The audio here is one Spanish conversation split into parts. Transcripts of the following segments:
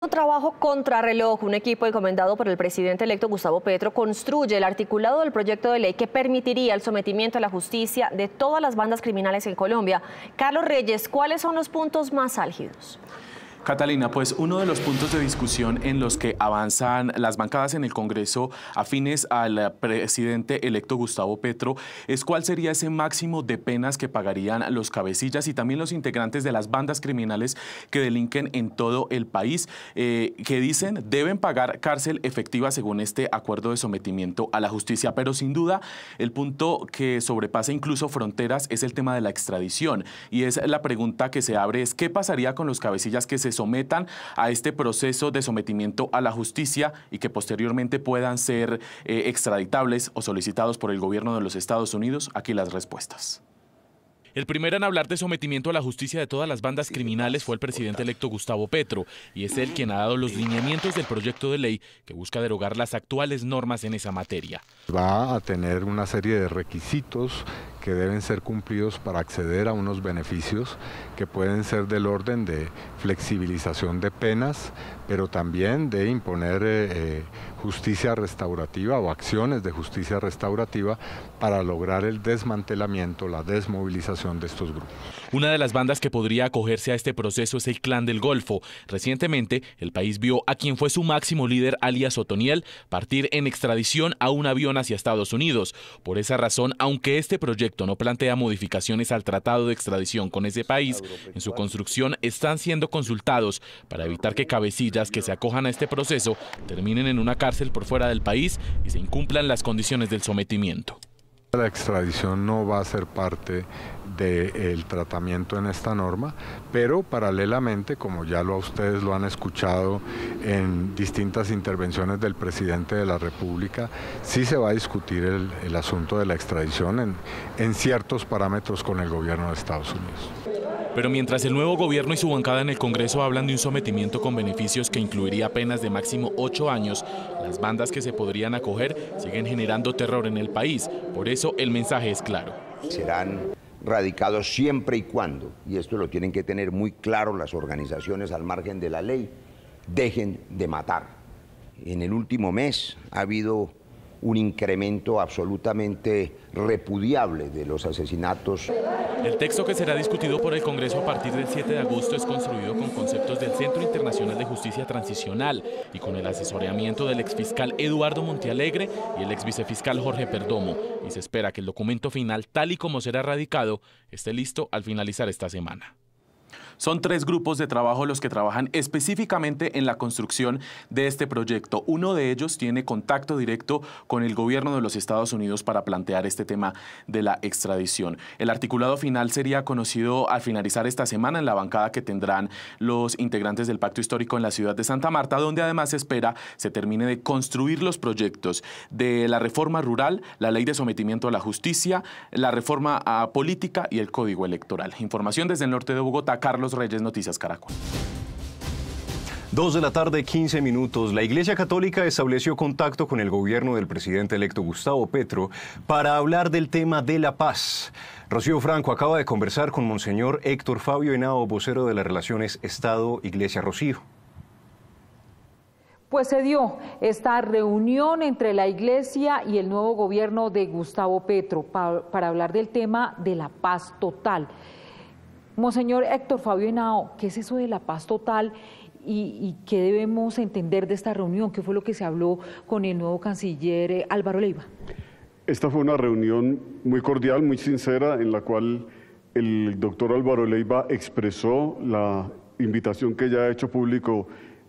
Un trabajo reloj, un equipo encomendado por el presidente electo Gustavo Petro construye el articulado del proyecto de ley que permitiría el sometimiento a la justicia de todas las bandas criminales en Colombia. Carlos Reyes, ¿cuáles son los puntos más álgidos? Catalina, pues uno de los puntos de discusión en los que avanzan las bancadas en el Congreso afines al presidente electo Gustavo Petro es cuál sería ese máximo de penas que pagarían los cabecillas y también los integrantes de las bandas criminales que delinquen en todo el país, eh, que dicen deben pagar cárcel efectiva según este acuerdo de sometimiento a la justicia. Pero sin duda, el punto que sobrepasa incluso fronteras es el tema de la extradición. Y es la pregunta que se abre es qué pasaría con los cabecillas que se sometan a este proceso de sometimiento a la justicia y que posteriormente puedan ser eh, extraditables o solicitados por el gobierno de los Estados Unidos? Aquí las respuestas. El primero en hablar de sometimiento a la justicia de todas las bandas criminales fue el presidente electo Gustavo Petro, y es él quien ha dado los lineamientos del proyecto de ley que busca derogar las actuales normas en esa materia. Va a tener una serie de requisitos que deben ser cumplidos para acceder a unos beneficios que pueden ser del orden de flexibilización de penas, pero también de imponer eh, eh, justicia restaurativa o acciones de justicia restaurativa para lograr el desmantelamiento, la desmovilización de estos grupos. Una de las bandas que podría acogerse a este proceso es el Clan del Golfo. Recientemente, el país vio a quien fue su máximo líder, alias Otoniel, partir en extradición a un avión hacia Estados Unidos. Por esa razón, aunque este proyecto no plantea modificaciones al tratado de extradición con ese país, en su construcción están siendo consultados para evitar que cabecillas que se acojan a este proceso terminen en una cárcel por fuera del país y se incumplan las condiciones del sometimiento. La extradición no va a ser parte del tratamiento en esta norma, pero paralelamente, como ya lo ustedes lo han escuchado en distintas intervenciones del presidente de la República, sí se va a discutir el, asunto de la extradición en, en ciertos parámetros con el gobierno de Estados Unidos. Pero mientras el nuevo gobierno y su bancada en el Congreso hablan de un sometimiento con beneficios que incluiría penas de máximo ocho años, las bandas que se podrían acoger siguen generando terror en el país. Por eso el mensaje es claro. Serán radicados siempre y cuando, y esto lo tienen que tener muy claro las organizaciones al margen de la ley, dejen de matar. En el último mes ha habido un incremento absolutamente repudiable de los asesinatos. El texto que será discutido por el Congreso a partir del 7 de agosto es construido con conceptos del Centro Internacional de Justicia Transicional y con el asesoramiento del exfiscal Eduardo Montealegre y el exvicefiscal Jorge Perdomo. Y se espera que el documento final, tal y como será radicado, esté listo al finalizar esta semana. Son tres grupos de trabajo los que trabajan específicamente en la construcción de este proyecto. Uno de ellos tiene contacto directo con el gobierno de los Estados Unidos para plantear este tema de la extradición. El articulado final sería conocido al finalizar esta semana en la bancada que tendrán los integrantes del Pacto Histórico en la ciudad de Santa Marta, donde además se espera se termine de construir los proyectos de la reforma rural, la ley de sometimiento a la justicia, la reforma política y el código electoral. Información desde el norte de Bogotá. Carlos Reyes, Noticias Caracol. Dos de la tarde, 15 minutos. La Iglesia Católica estableció contacto con el gobierno del presidente electo Gustavo Petro para hablar del tema de la paz. Rocío Franco acaba de conversar con Monseñor Héctor Fabio Henao, vocero de las relaciones Estado-Iglesia Rocío. Pues se dio esta reunión entre la Iglesia y el nuevo gobierno de Gustavo Petro para hablar del tema de la paz total. Monseñor Héctor Fabio Henao, ¿qué es eso de la paz total y, y, qué debemos entender de esta reunión? ¿Qué fue lo que se habló con el nuevo canciller eh, Álvaro Leiva? Esta fue una reunión muy cordial, muy sincera, en la cual el doctor Álvaro Leiva expresó la invitación que ya ha hecho público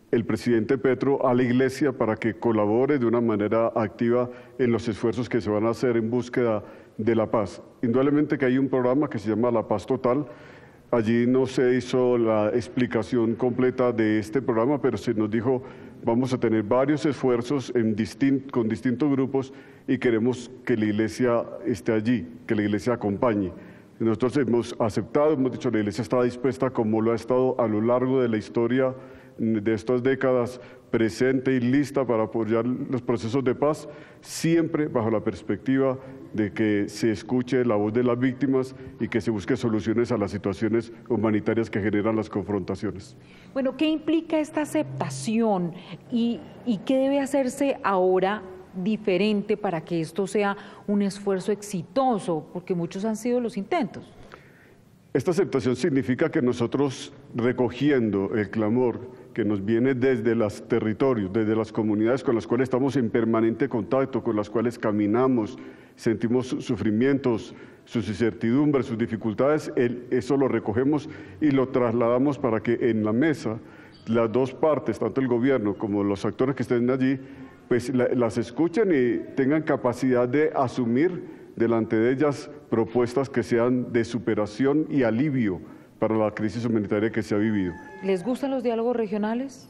el presidente Petro a la Iglesia para que colabore de una manera activa en los esfuerzos que se van a hacer en búsqueda de la paz. Indudablemente que hay un programa que se llama La Paz Total, Allí no se hizo la explicación completa de este programa, pero se nos dijo vamos a tener varios esfuerzos con distintos grupos y queremos que la iglesia esté allí, que la iglesia acompañe. Nosotros hemos aceptado, hemos dicho, la iglesia está dispuesta como lo ha estado a lo largo de la historia de estas décadas presente y lista para apoyar los procesos de paz, siempre bajo la perspectiva de que se escuche la voz de las víctimas y que se busque soluciones a las situaciones humanitarias que generan las confrontaciones. Bueno, ¿qué implica esta aceptación y, y qué debe hacerse ahora diferente para que esto sea un esfuerzo exitoso? Porque muchos han sido los intentos. Esta aceptación significa que nosotros recogiendo el clamor, que nos viene desde los territorios, desde las comunidades con las cuales estamos en permanente contacto, con las cuales caminamos, sentimos sufrimientos, sus incertidumbres, sus dificultades, eso lo recogemos y lo trasladamos para que en la mesa las dos partes, tanto el gobierno como los actores que estén allí, pues las escuchen y tengan capacidad de asumir delante de ellas propuestas que sean de superación y alivio para la crisis humanitaria que se ha vivido. ¿Les gustan los diálogos regionales?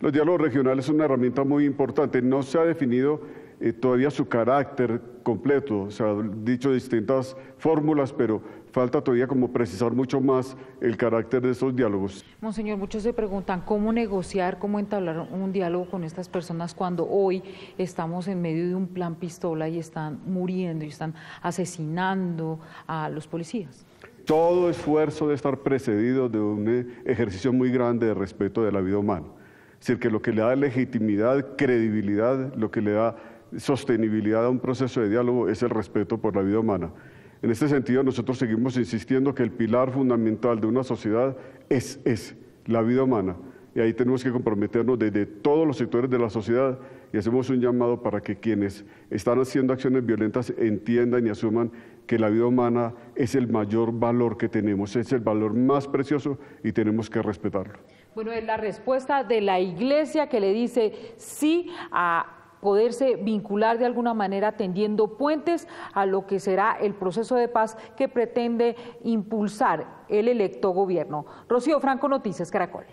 Los diálogos regionales son una herramienta muy importante. No se ha definido eh, todavía su carácter completo, se han dicho distintas fórmulas, pero falta todavía como precisar mucho más el carácter de esos diálogos. Monseñor, muchos se preguntan cómo negociar, cómo entablar un diálogo con estas personas cuando hoy estamos en medio de un plan pistola y están muriendo y están asesinando a los policías todo esfuerzo debe estar precedido de un eh, ejercicio muy grande de respeto de la vida humana. Es decir, que lo que le da legitimidad, credibilidad, lo que le da sostenibilidad a un proceso de diálogo es el respeto por la vida humana. En este sentido, nosotros seguimos insistiendo que el pilar fundamental de una sociedad es, es la vida humana. Y ahí tenemos que comprometernos desde todos los sectores de la sociedad y hacemos un llamado para que quienes están haciendo acciones violentas entiendan y asuman que la vida humana es el mayor valor que tenemos, es el valor más precioso y tenemos que respetarlo. Bueno, es la respuesta de la iglesia que le dice sí a poderse vincular de alguna manera tendiendo puentes a lo que será el proceso de paz que pretende impulsar el electo gobierno. Rocío Franco, Noticias Caracol.